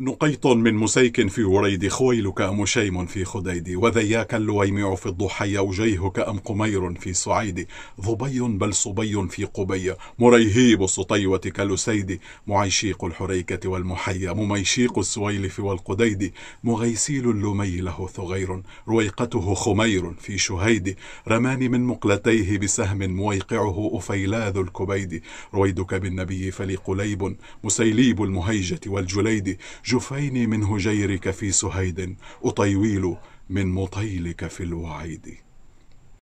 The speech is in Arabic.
نقيط من مسيك في وريد خويل شيم في خديدي وذياك اللويمع في الضحى وجيه قمير في سعيدي ظبي بل صبي في قبي مريهيب السطيوة كالسيدي معيشيق الحريكة والمحيا مميشيق السويلف والقديد مغيسيل اللمي له ثغير رويقته خمير في شهيد رماني من مقلتيه بسهم مويقعه أفيلاذ الكبيد رويدك بالنبي فلي قليب مسيليب المهيجة والجليد جفيني من هجيرك في سهيد أطيويل من مطيلك في الوعيد